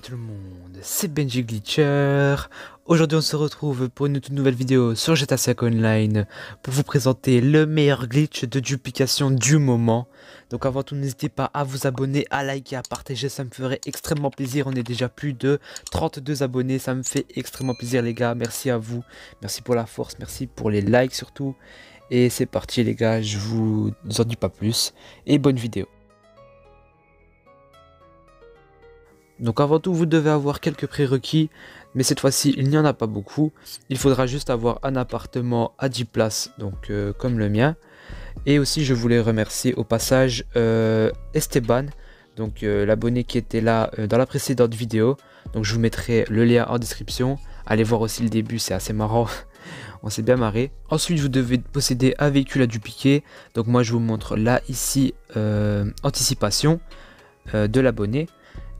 tout le monde, c'est Benji Glitcher. Aujourd'hui on se retrouve pour une toute nouvelle vidéo sur GTA 5 Online pour vous présenter le meilleur glitch de duplication du moment. Donc avant tout n'hésitez pas à vous abonner, à liker, à partager, ça me ferait extrêmement plaisir. On est déjà plus de 32 abonnés, ça me fait extrêmement plaisir les gars. Merci à vous, merci pour la force, merci pour les likes surtout. Et c'est parti les gars, je vous en dis pas plus et bonne vidéo. Donc avant tout, vous devez avoir quelques prérequis, mais cette fois-ci, il n'y en a pas beaucoup. Il faudra juste avoir un appartement à 10 places, donc euh, comme le mien. Et aussi, je voulais remercier au passage euh, Esteban, donc euh, l'abonné qui était là dans la précédente vidéo. Donc je vous mettrai le lien en description. Allez voir aussi le début, c'est assez marrant. On s'est bien marré. Ensuite, vous devez posséder un véhicule à dupliquer. Donc moi, je vous montre là, ici, anticipation de l'abonné.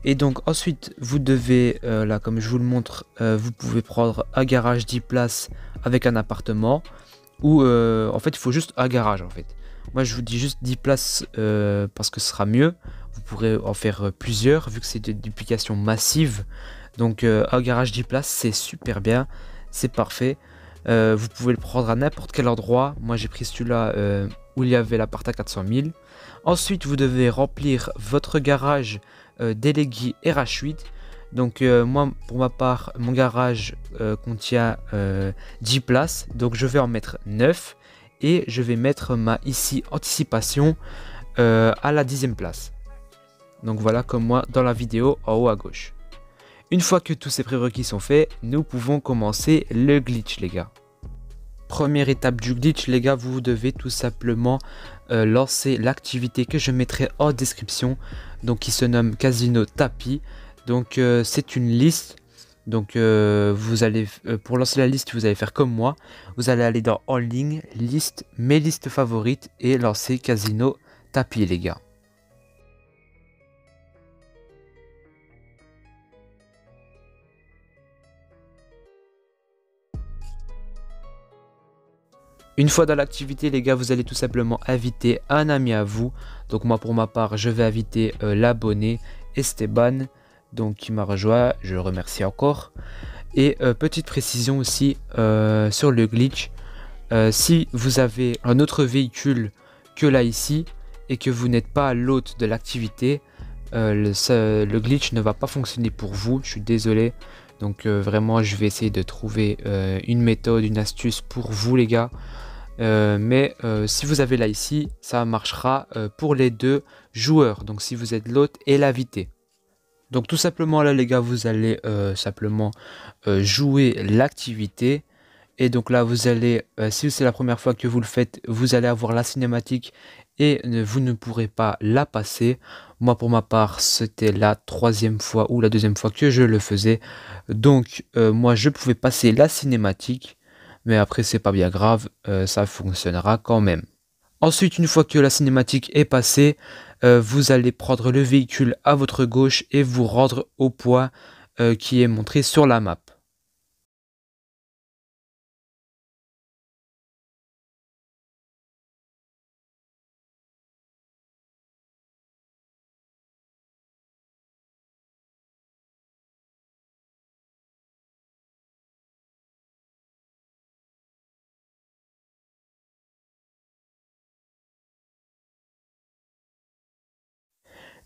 Et donc ensuite, vous devez, euh, là comme je vous le montre, euh, vous pouvez prendre un garage 10 places avec un appartement. Ou euh, en fait, il faut juste un garage en fait. Moi, je vous dis juste 10 places parce que ce sera mieux. Vous pourrez en faire plusieurs vu que c'est une duplication massive. Donc un garage 10 places, c'est super bien. C'est parfait. vous pouvez le prendre à n'importe quel endroit. Moi, j'ai pris celui-là où il y avait l'appart à 400 000. Ensuite, vous devez remplir votre garage euh, délégué RH8 Donc euh, moi, pour ma part, mon garage euh, contient 10 places, donc je vais en mettre 9 et je vais mettre ma ici anticipation à la dixième place. Donc voilà comme moi dans la vidéo en haut à gauche. Une fois que tous ces prérequis sont faits, nous pouvons commencer le glitch les gars. Première étape du glitch, les gars, vous devez tout simplement euh, lancer l'activité que je mettrai en description, donc qui se nomme Casino Tapis. Donc euh, c'est une liste. Donc euh, vous allez pour lancer la liste, vous allez faire comme moi. Vous allez aller dans en ligne, liste, mes listes favorites et lancer Casino Tapis, les gars. Une fois dans l'activité, les gars, vous allez tout simplement inviter un ami à vous. Donc moi, pour ma part, je vais inviter euh, l'abonné Esteban, donc qui m'a rejoint. Je le remercie encore. Et euh, petite précision aussi euh, sur le glitch. si vous avez un autre véhicule que là ici et que vous n'êtes pas l'hôte de l'activité, le, glitch ne va pas fonctionner pour vous. Je suis désolé. Donc vraiment, je vais essayer de trouver une méthode, une astuce pour vous les gars. Euh, mais euh, si vous avez là ici, ça marchera euh, pour les deux joueurs. Donc si vous êtes l'hôte et l'invité. Donc tout simplement là les gars, vous allez simplement jouer l'activité. Et donc là vous allez, si c'est la première fois que vous le faites, vous allez avoir la cinématique et vous ne pourrez pas la passer. Moi pour ma part c'était la troisième fois ou la deuxième fois que je le faisais. Donc moi je pouvais passer la cinématique mais après c'est pas bien grave, euh, ça fonctionnera quand même. Ensuite, une fois que la cinématique est passée, euh, vous allez prendre le véhicule à votre gauche et vous rendre au point euh, qui est montré sur la map.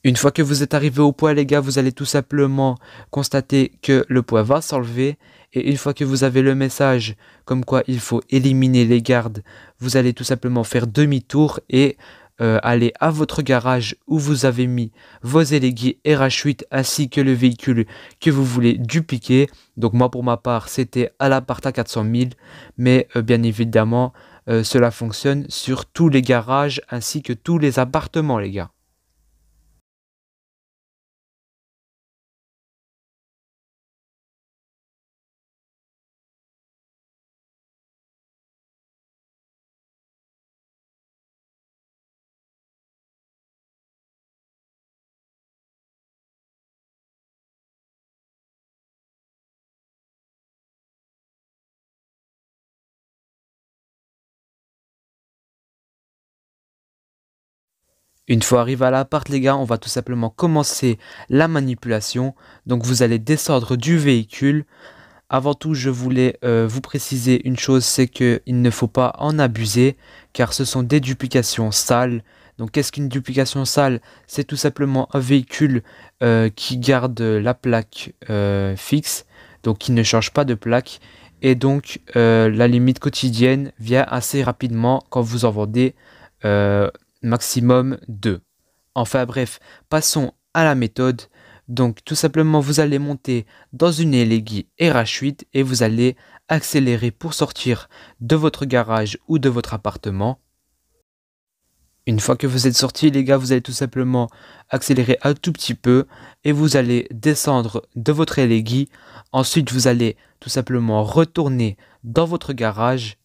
Une fois que vous êtes arrivé au point les gars, vous allez tout simplement constater que le poids va s'enlever. Et une fois que vous avez le message comme quoi il faut éliminer les gardes, vous allez tout simplement faire demi-tour et euh, aller à votre garage où vous avez mis vos élégués RH8 ainsi que le véhicule que vous voulez dupliquer. Donc moi pour ma part c'était à à 400 000, mais euh, bien évidemment euh, cela fonctionne sur tous les garages ainsi que tous les appartements les gars. Une fois arrivé à l'appart les gars, on va tout simplement commencer la manipulation. Donc vous allez descendre du véhicule. Avant tout, je voulais euh, vous préciser une chose, c'est qu'il ne faut pas en abuser, car ce sont des duplications sales. Donc qu'est-ce qu'une duplication sale C'est tout simplement un véhicule euh, qui garde la plaque euh, fixe, donc qui ne change pas de plaque. Et donc la limite quotidienne vient assez rapidement quand vous en vendez maximum 2. Enfin bref, passons à la méthode. Donc tout simplement vous allez monter dans une LEGI RH8 et vous allez accélérer pour sortir de votre garage ou de votre appartement. Une fois que vous êtes sorti les gars, vous allez tout simplement accélérer un tout petit peu et vous allez descendre de votre legui. Ensuite vous allez tout simplement retourner dans votre garage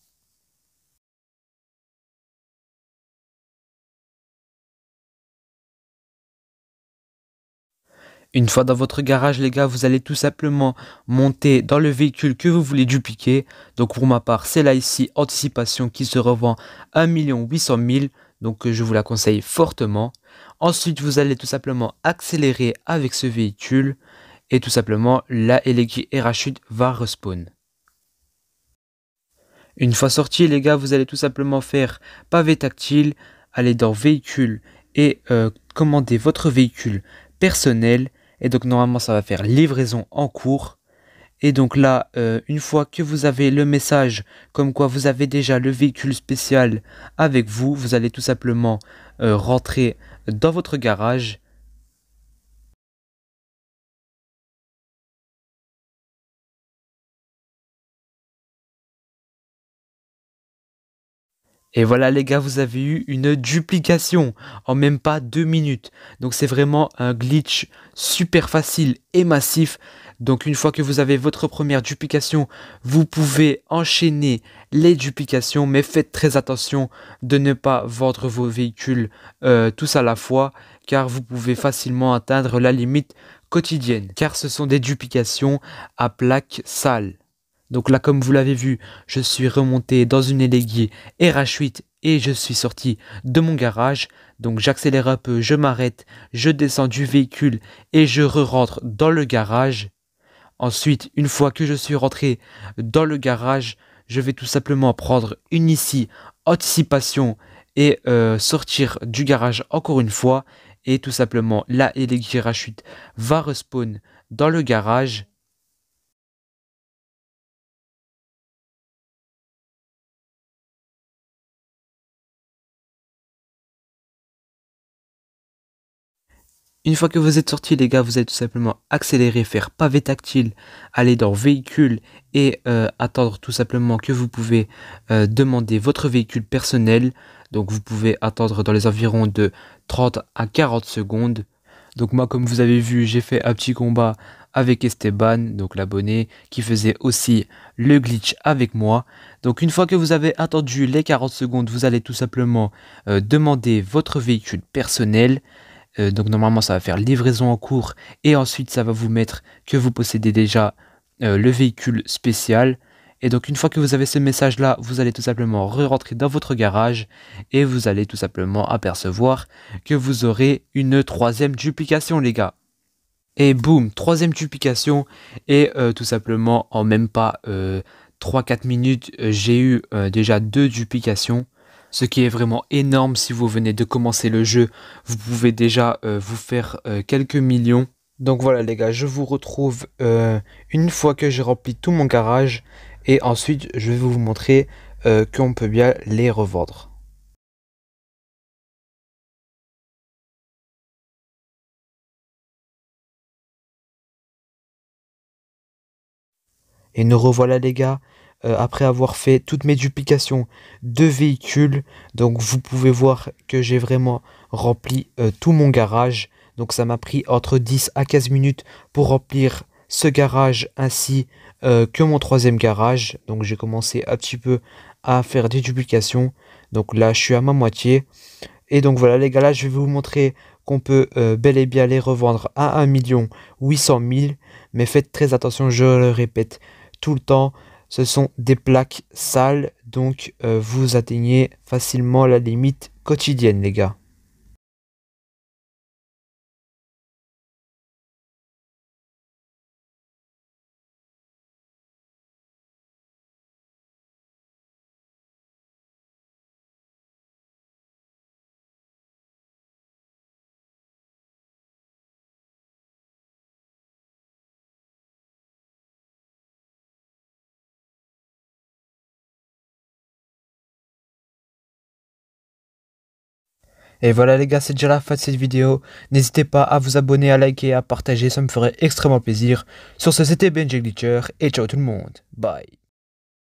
Une fois dans votre garage, les gars, vous allez tout simplement monter dans le véhicule que vous voulez dupliquer. Donc pour ma part, c'est là ici, Anticipation, qui se revend 1 800 000. Donc euh, je vous la conseille fortement. Ensuite, vous allez tout simplement accélérer avec ce véhicule. Et tout simplement, la Elegi Rachid va respawn. Une fois sorti, les gars, vous allez tout simplement faire pavé tactile, aller dans véhicule et euh, commander votre véhicule personnel et donc normalement ça va faire livraison en cours. Et donc là, euh, une fois que vous avez le message comme quoi vous avez déjà le véhicule spécial avec vous, vous allez tout simplement euh, rentrer dans votre garage Et voilà les gars, vous avez eu une duplication en même pas deux minutes. Donc c'est vraiment un glitch super facile et massif. Donc une fois que vous avez votre première duplication, vous pouvez enchaîner les duplications, mais faites très attention de ne pas vendre vos véhicules euh, tous à la fois, car vous pouvez facilement atteindre la limite quotidienne, car ce sont des duplications à plaque sale. Donc là, comme vous l'avez vu, je suis remonté dans une élégie RH8 et je suis sorti de mon garage. Donc j'accélère un peu, je m'arrête, je descends du véhicule et je re-rentre dans le garage. Ensuite, une fois que je suis rentré dans le garage, je vais tout simplement prendre une ici anticipation et euh, sortir du garage encore une fois. Et tout simplement, la élégie RH8 va respawn dans le garage. Une fois que vous êtes sorti, les gars, vous allez tout simplement accélérer, faire pavé tactile, aller dans véhicule et euh, attendre tout simplement que vous pouvez euh, demander votre véhicule personnel. Donc vous pouvez attendre dans les environs de 30 à 40 secondes. Donc moi, comme vous avez vu, j'ai fait un petit combat avec Esteban, donc l'abonné, qui faisait aussi le glitch avec moi. Donc une fois que vous avez attendu les 40 secondes, vous allez tout simplement euh, demander votre véhicule personnel. Euh, donc normalement, ça va faire livraison en cours et ensuite, ça va vous mettre que vous possédez déjà euh, le véhicule spécial. Et donc une fois que vous avez ce message là, vous allez tout simplement rentrer dans votre garage et vous allez tout simplement apercevoir que vous aurez une troisième duplication les gars. Et boum, troisième duplication et euh, tout simplement en même pas 3-4 minutes, j'ai eu déjà deux duplications ce qui est vraiment énorme si vous venez de commencer le jeu. Vous pouvez déjà euh, vous faire euh, quelques millions. Donc voilà les gars, je vous retrouve euh, une fois que j'ai rempli tout mon garage et ensuite je vais vous montrer qu'on peut bien les revendre. Et nous revoilà les gars, euh, après avoir fait toutes mes duplications de véhicules. Donc vous pouvez voir que j'ai vraiment rempli euh, tout mon garage. Donc ça m'a pris entre 10 à 15 minutes pour remplir ce garage ainsi euh, que mon troisième garage. Donc j'ai commencé un petit peu à faire des duplications. Donc là je suis à ma moitié. Et donc voilà les gars là je vais vous montrer qu'on peut bel et bien les revendre à 1 800 000. Mais faites très attention, je le répète tout le temps ce sont des plaques sales, donc euh, vous atteignez facilement la limite quotidienne les gars. Et voilà les gars, c'est déjà la fin de cette vidéo. N'hésitez pas à vous abonner, à liker, à partager, ça me ferait extrêmement plaisir. Sur ce, c'était Benji Glitcher et ciao tout le monde. Bye.